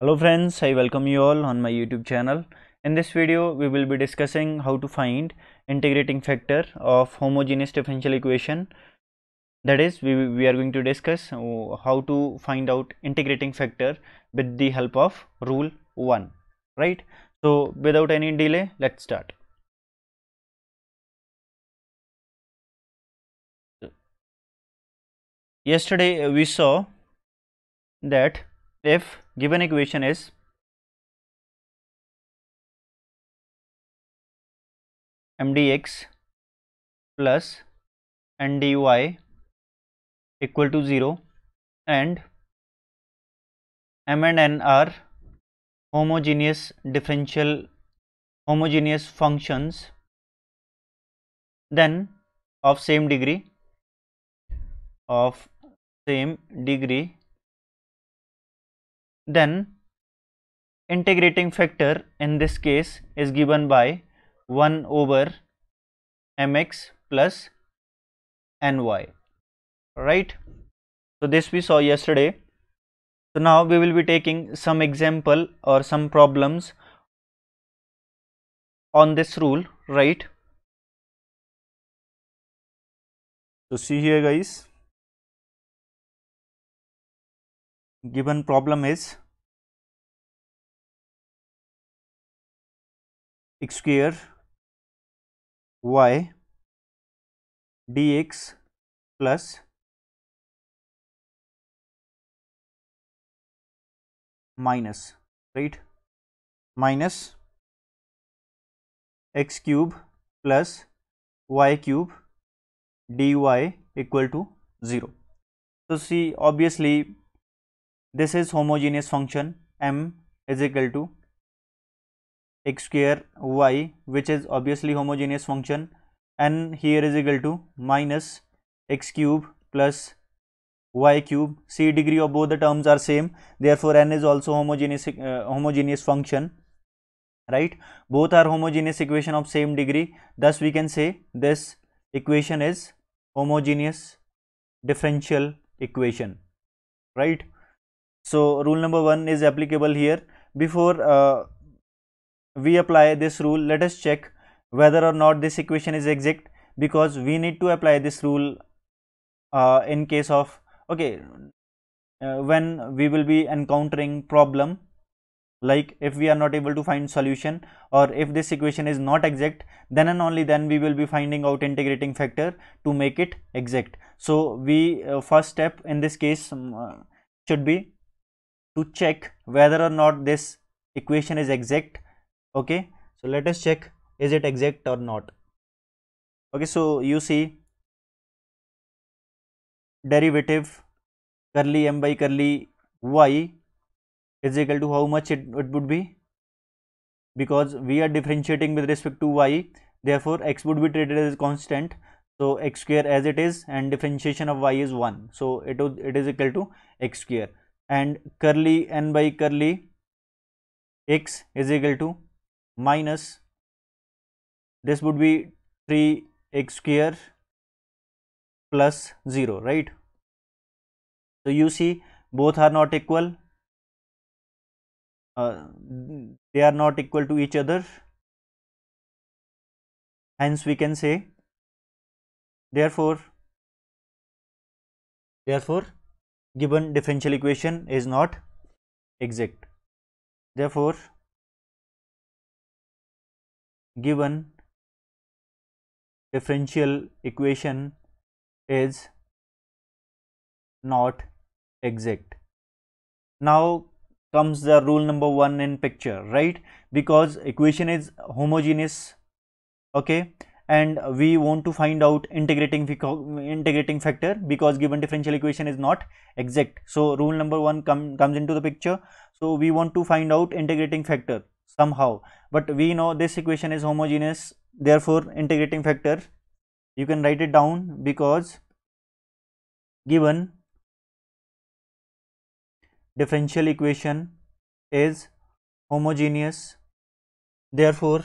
hello friends i welcome you all on my youtube channel in this video we will be discussing how to find integrating factor of homogeneous differential equation that is we, we are going to discuss how to find out integrating factor with the help of rule 1 right so without any delay let's start yesterday we saw that if given equation is mdx plus ndy equal to 0 and m and n are homogeneous differential homogeneous functions then of same degree of same degree then integrating factor in this case is given by 1 over mx plus ny right so this we saw yesterday so now we will be taking some example or some problems on this rule right so see here guys given problem is x square y dx plus minus right minus x cube plus y cube dy equal to 0. So, see obviously this is homogeneous function m is equal to x square y which is obviously homogeneous function and here is equal to minus x cube plus y cube c degree of both the terms are same therefore n is also homogeneous uh, homogeneous function right both are homogeneous equation of same degree thus we can say this equation is homogeneous differential equation right so, rule number 1 is applicable here. Before uh, we apply this rule, let us check whether or not this equation is exact because we need to apply this rule uh, in case of, okay, uh, when we will be encountering problem like if we are not able to find solution or if this equation is not exact then and only then we will be finding out integrating factor to make it exact so we uh, first step in this case um, should be to check whether or not this equation is exact okay so let us check is it exact or not okay so you see derivative curly m by curly y is equal to how much it, it would be because we are differentiating with respect to y therefore x would be treated as constant so x square as it is and differentiation of y is 1 so it, it is equal to x square and curly n by curly x is equal to minus this would be 3 x square plus 0 right. So, you see both are not equal uh, they are not equal to each other hence we can say therefore therefore given differential equation is not exact. Therefore, given differential equation is not exact. Now comes the rule number 1 in picture right because equation is homogeneous okay and we want to find out integrating integrating factor because given differential equation is not exact. So, rule number 1 comes into the picture. So, we want to find out integrating factor somehow, but we know this equation is homogeneous therefore, integrating factor you can write it down because given differential equation is homogeneous therefore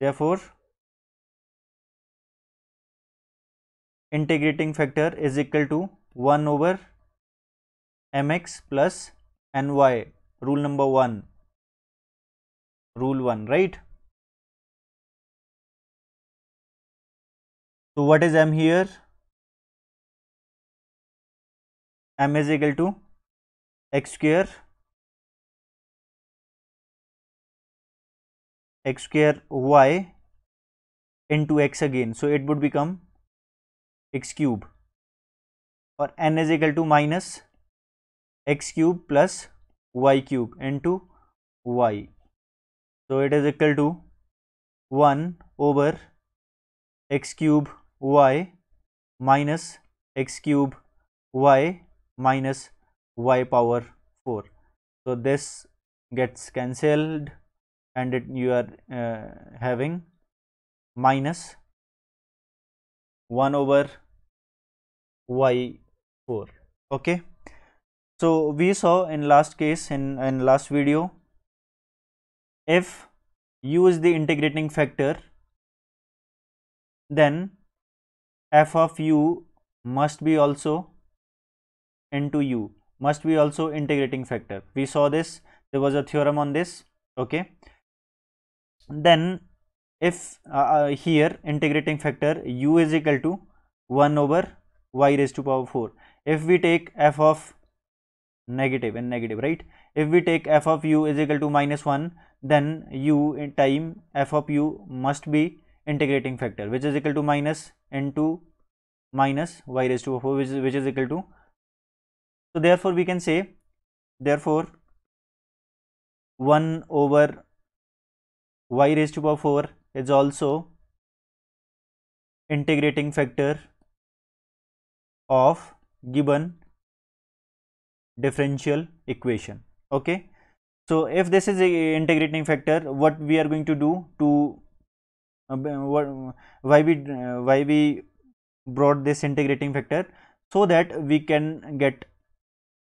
Therefore, integrating factor is equal to 1 over mx plus ny rule number 1 rule 1 right so what is m here m is equal to x square x square y into x again. So, it would become x cube or n is equal to minus x cube plus y cube into y. So, it is equal to 1 over x cube y minus x cube y minus y power 4. So, this gets cancelled and it, you are uh, having minus 1 over y 4 okay so we saw in last case in, in last video if u is the integrating factor then f of u must be also into u must be also integrating factor we saw this there was a theorem on this okay then if uh, uh, here integrating factor u is equal to 1 over y raised to power 4 if we take f of negative and negative right if we take f of u is equal to minus 1 then u in time f of u must be integrating factor which is equal to minus into minus y raised to power 4 which is, which is equal to so therefore we can say therefore 1 over y raised to power 4 is also integrating factor of given differential equation okay so if this is a integrating factor what we are going to do to uh, why we uh, why we brought this integrating factor so that we can get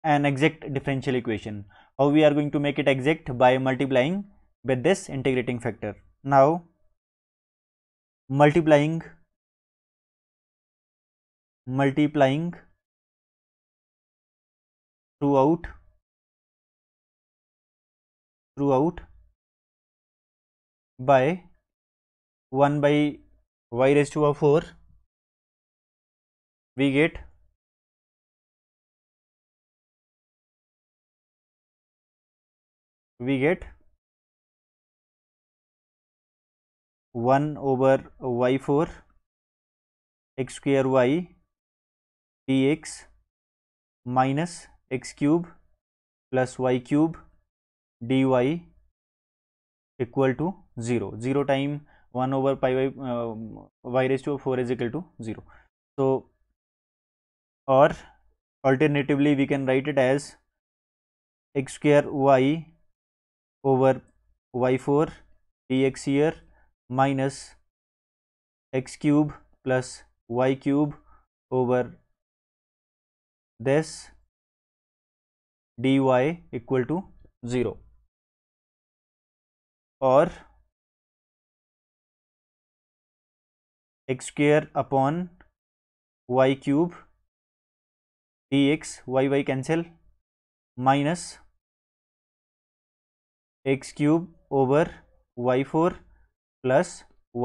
an exact differential equation how we are going to make it exact by multiplying with this integrating factor. Now multiplying multiplying throughout throughout by 1 by y raised to a 4 we get we get one over y four x square y d x minus x cube plus y cube d y equal to zero zero time one over pi y y raise to four is equal to zero alternatively we can write it as x square y over y four d x year minus x cube plus y cube over दस d y equal to zero और x square upon Y cube d x y y cancel minus x cube over y four plus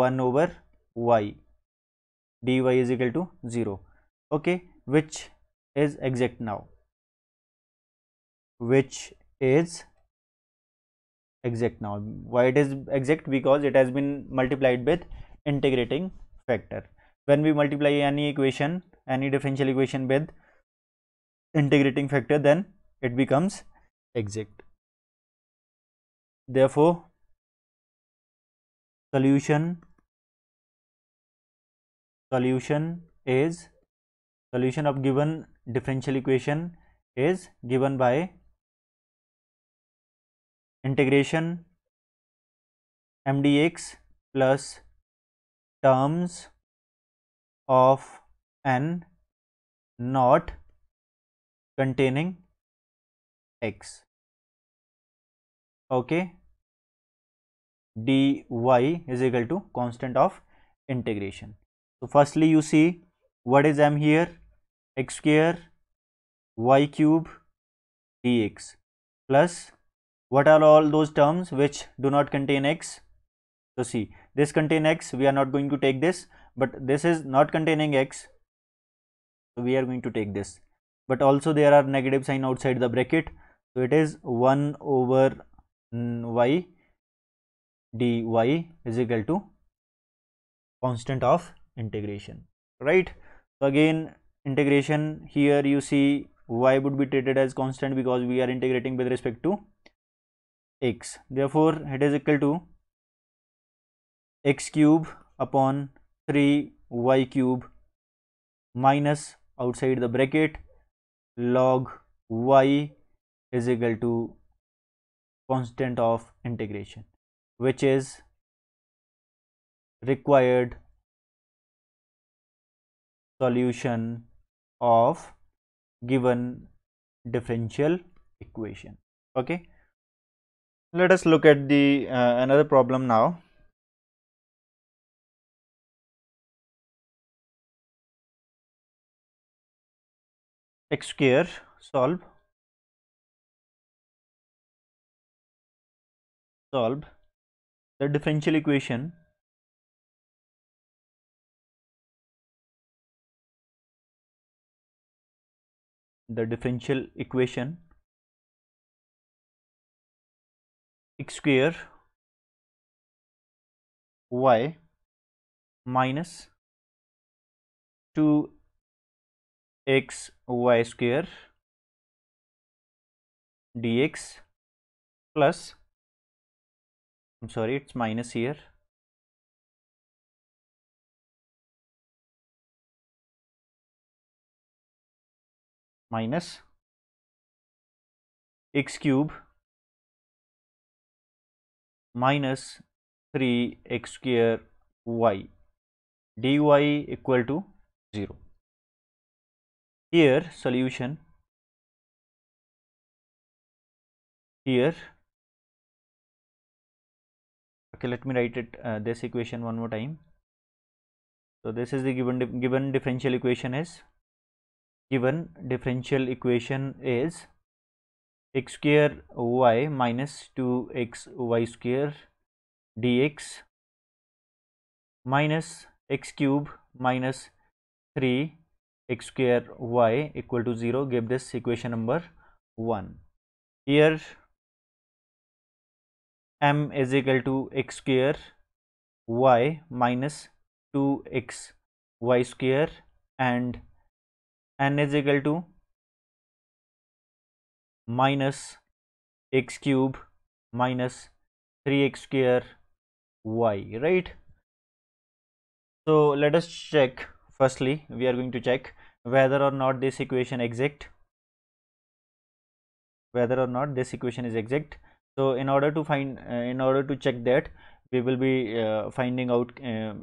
1 over y dy is equal to 0 okay which is exact now which is exact now why it is exact because it has been multiplied with integrating factor when we multiply any equation any differential equation with integrating factor then it becomes exact therefore solution solution is solution of given differential equation is given by integration mdx plus terms of n not containing x okay dy is equal to constant of integration. So, firstly you see what is m here x square y cube dx plus what are all those terms which do not contain x. So, see this contain x we are not going to take this but this is not containing x. So, we are going to take this but also there are negative sign outside the bracket. So, it is 1 over y dy is equal to constant of integration right so again integration here you see y would be treated as constant because we are integrating with respect to x therefore it is equal to x cube upon 3 y cube minus outside the bracket log y is equal to constant of integration which is required solution of given differential equation okay let us look at the uh, another problem now x square solve solve the differential equation the differential equation x square y minus 2 x y square dx plus I'm sorry, it's minus here. Minus x cube minus 3 x square y dy equal to 0. Here solution here okay let me write it uh, this equation one more time so this is the given di given differential equation is given differential equation is x square y minus 2x y square dx minus x cube minus 3 x square y equal to 0 give this equation number 1 here m is equal to x square y minus 2x y square and n is equal to minus x cube minus 3x square y right so let us check firstly we are going to check whether or not this equation exact whether or not this equation is exact so in order to find uh, in order to check that we will be uh, finding out um,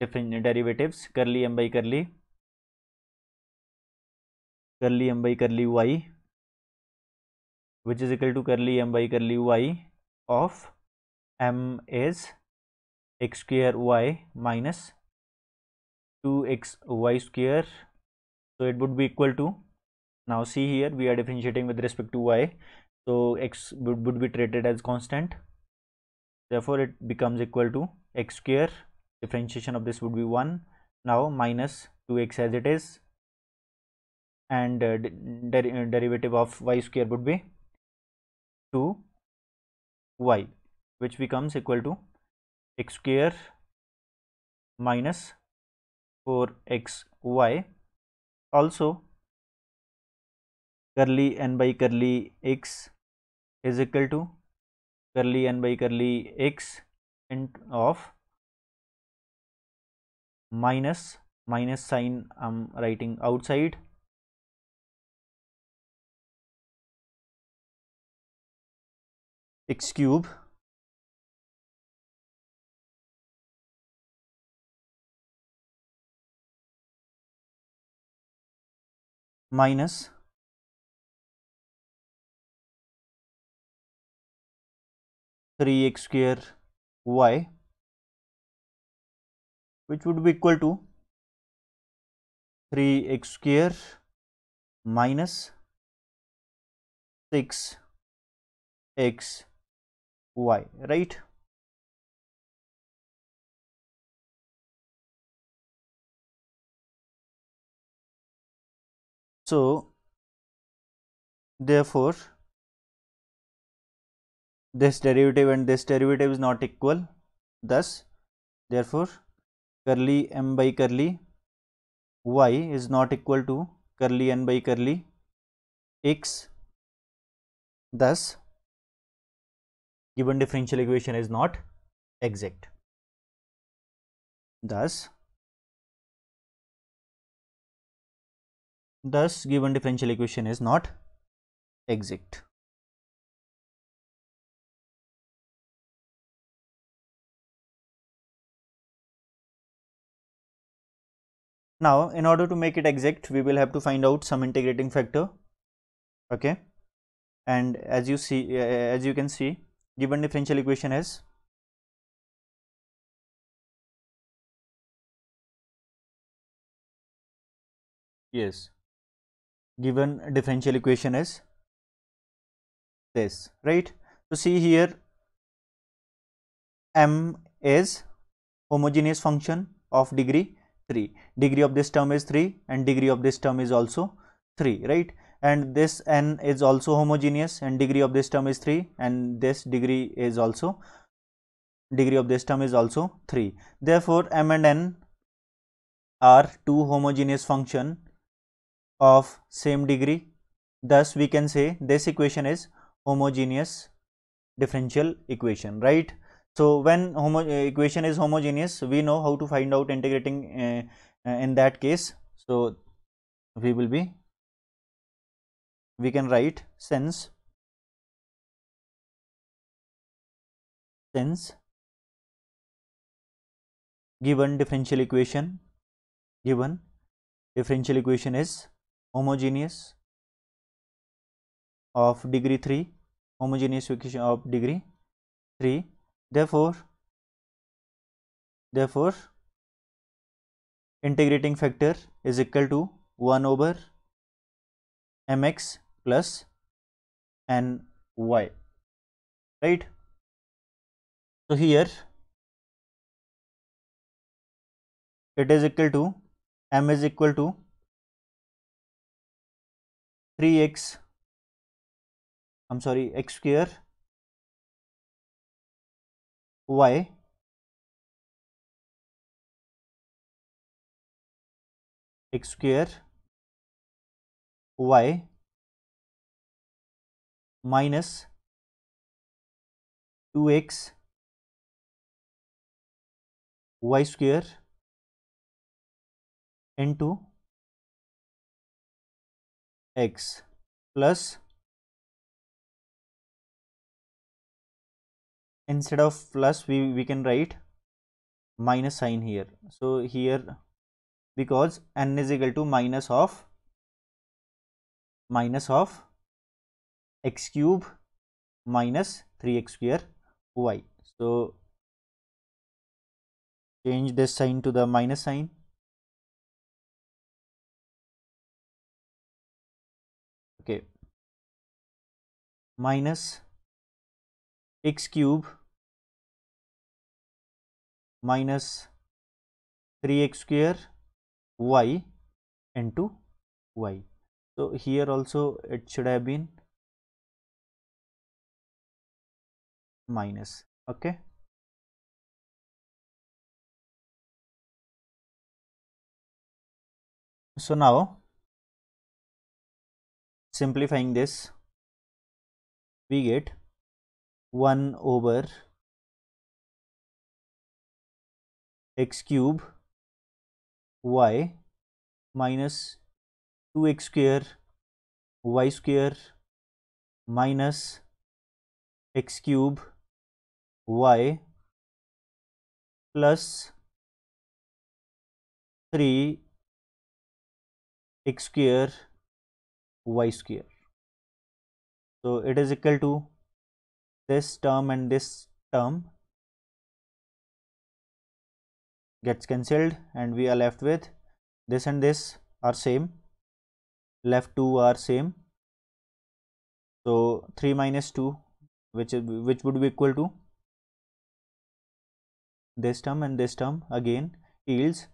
different derivatives curly m by curly curly m by curly y which is equal to curly m by curly y of m is x square y minus 2x y square so it would be equal to now see here we are differentiating with respect to y so x would, would be treated as constant therefore it becomes equal to x square differentiation of this would be 1 now minus 2x as it is and uh, der uh, derivative of y square would be 2y which becomes equal to x square minus 4xy also curly N by curly x is equal to curly N by curly x int of minus minus sign I am writing outside x cube minus 3x square y which would be equal to 3x square minus 6x y right so therefore this derivative and this derivative is not equal thus therefore curly m by curly y is not equal to curly n by curly x thus given differential equation is not exact thus thus given differential equation is not exact Now, in order to make it exact, we will have to find out some integrating factor. Okay. And as you see, uh, as you can see, given differential equation is yes, given differential equation is this, right? So see here, m is homogeneous function of degree 3 degree of this term is 3 and degree of this term is also 3 right and this n is also homogeneous and degree of this term is 3 and this degree is also degree of this term is also 3 therefore m and n are two homogeneous function of same degree thus we can say this equation is homogeneous differential equation right so, when uh, equation is homogeneous, we know how to find out integrating uh, uh in that case. So, we will be, we can write since, since given differential equation, given differential equation is homogeneous of degree 3, homogeneous equation of degree 3 therefore therefore integrating factor is equal to 1 over mx plus plus n y, right so here it is equal to m is equal to 3x i'm sorry x square y x square y minus 2x y square into x plus instead of plus we, we can write minus sign here so here because n is equal to minus of minus of x cube minus 3x square y so change this sign to the minus sign okay minus x cube minus 3x square y into y. So, here also it should have been minus okay. So, now simplifying this we get 1 over x cube y minus 2x square y square minus x cube y plus 3 x square y square so it is equal to this term and this term gets cancelled and we are left with this and this are same left 2 are same so 3 minus 2 which is which would be equal to this term and this term again yields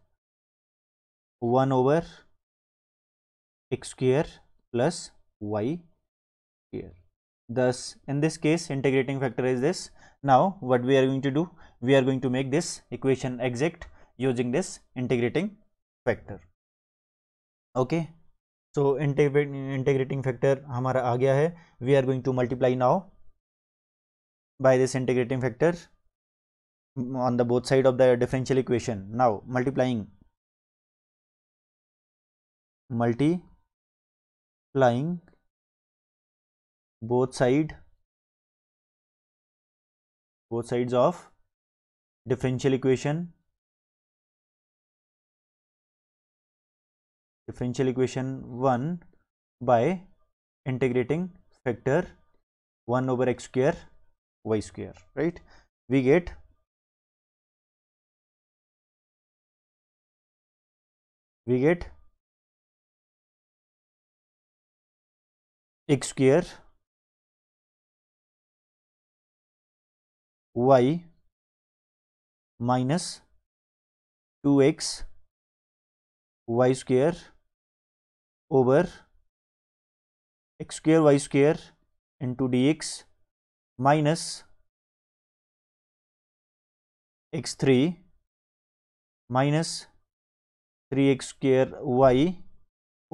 1 over x square plus y here thus in this case integrating factor is this now what we are going to do we are going to make this equation exact using this integrating factor okay so integrating factor हमारा आ गया we are going to multiply now by this integrating factor on the both side of the differential equation now multiplying multiplying both side both sides of differential equation differential equation 1 by integrating factor 1 over x square y square right we get we get x square y minus two x y square over x square y square into d x minus x three minus three x square y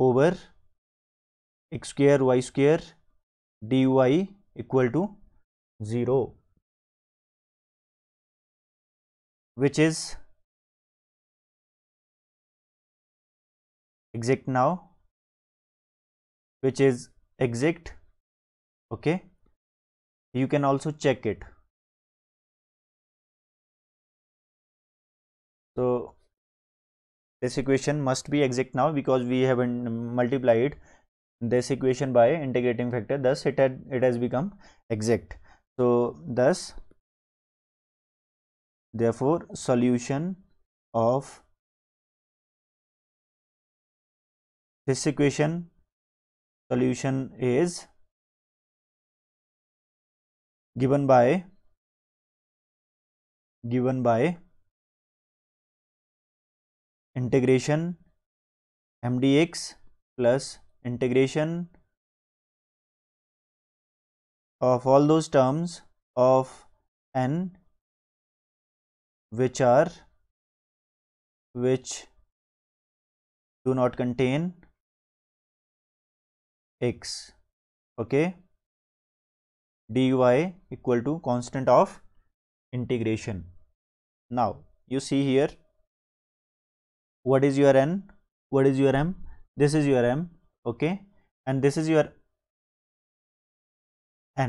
over x square y square d y equal to zero which is exit now which is exit okay you can also check it so this equation must be exact now because we haven't multiplied this equation by integrating factor thus it had it has become exact so thus therefore solution of this equation solution is given by given by integration mdx plus integration of all those terms of n which are which do not contain x okay dy equal to constant of integration now you see here what is your n what is your m this is your m okay and this is your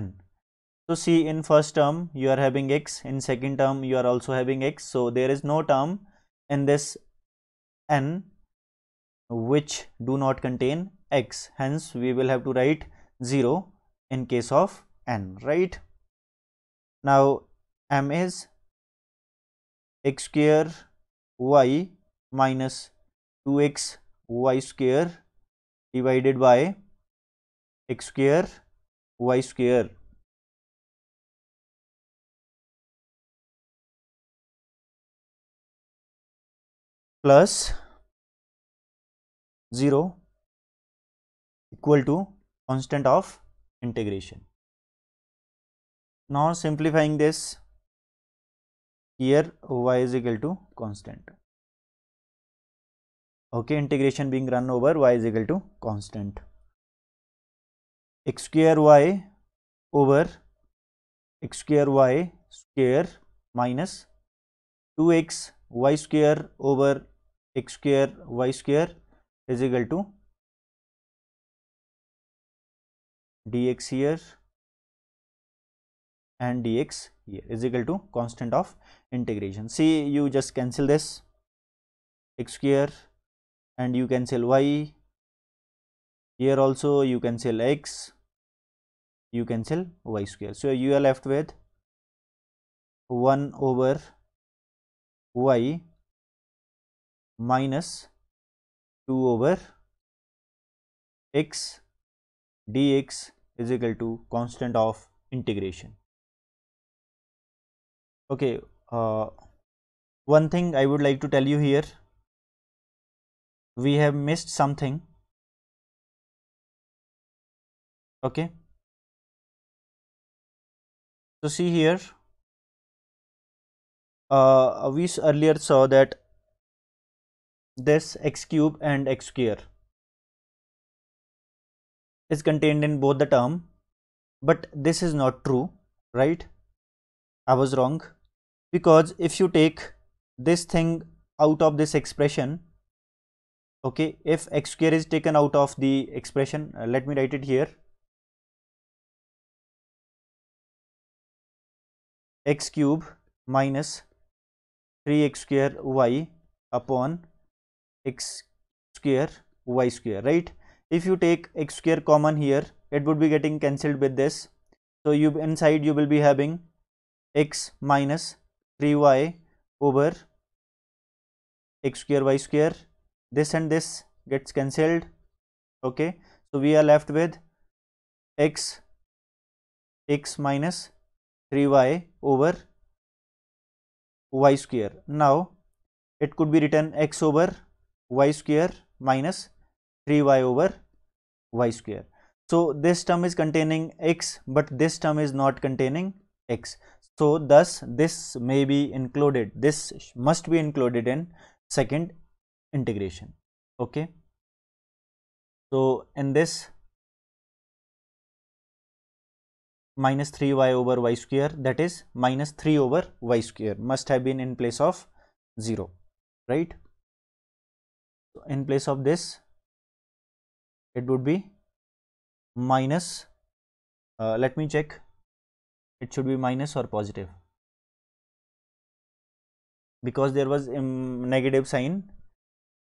n so see in first term you are having x, in second term you are also having x. So there is no term in this n which do not contain x. Hence we will have to write 0 in case of n, right? Now m is x square y minus 2x y square divided by x square y square plus zero equal to constant of integration now simplifying this here y is equal to constant okay integration being run over y is equal to constant x square y over x square y square minus 2x y square over x square y square is equal to dx here and dx here is equal to constant of integration. See you just cancel this x square and you cancel y here also you cancel x you cancel y square. So, you are left with 1 over y minus 2 over x dx is equal to constant of integration. Okay, uh, one thing I would like to tell you here, we have missed something. Okay. So see here, uh, we earlier saw that this x cube and x square is contained in both the term but this is not true right I was wrong because if you take this thing out of this expression okay if x square is taken out of the expression uh, let me write it here x cube minus 3x square y upon x square y square right if you take x square common here it would be getting cancelled with this so you inside you will be having x minus 3y over x square y square this and this gets cancelled okay so we are left with x x minus 3y over y square now it could be written x over y square minus 3y over y square. So this term is containing x but this term is not containing x. So thus this may be included, this must be included in second integration. Okay. So in this minus 3y over y square that is minus 3 over y square must have been in place of 0 right in place of this it would be minus uh, let me check it should be minus or positive because there was a um, negative sign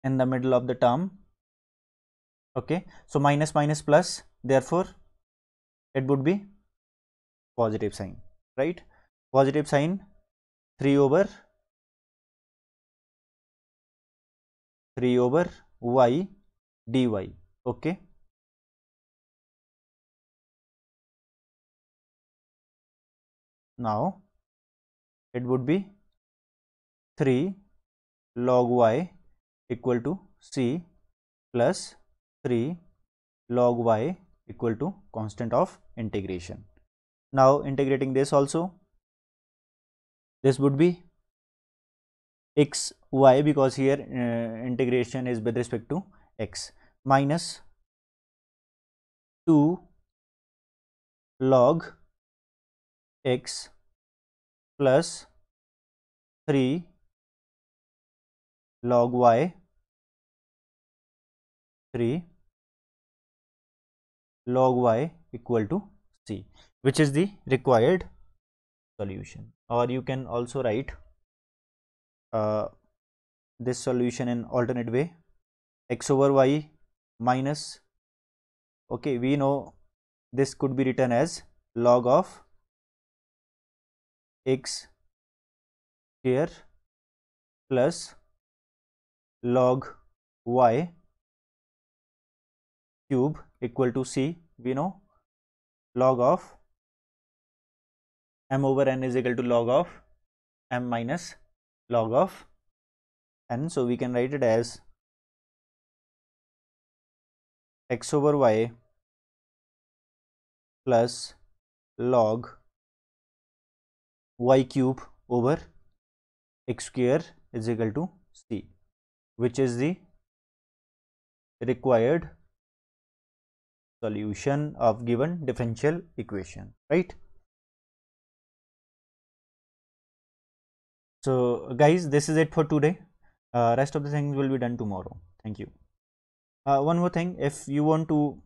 in the middle of the term okay so minus minus plus therefore it would be positive sign right positive sign 3 over 3 over y dy okay now it would be 3 log y equal to c plus 3 log y equal to constant of integration now integrating this also this would be x y because here uh, integration is with respect to x minus 2 log x plus 3 log y 3 log y equal to c which is the required solution or you can also write uh, this solution in alternate way x over y minus okay we know this could be written as log of x here plus log y cube equal to c we know log of m over n is equal to log of m minus log of n so we can write it as x over y plus log y cube over x square is equal to c which is the required solution of given differential equation right So guys, this is it for today. Uh, rest of the things will be done tomorrow. Thank you. Uh, one more thing, if you want to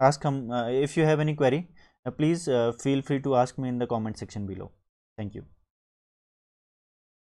ask, him, uh, if you have any query, uh, please uh, feel free to ask me in the comment section below. Thank you.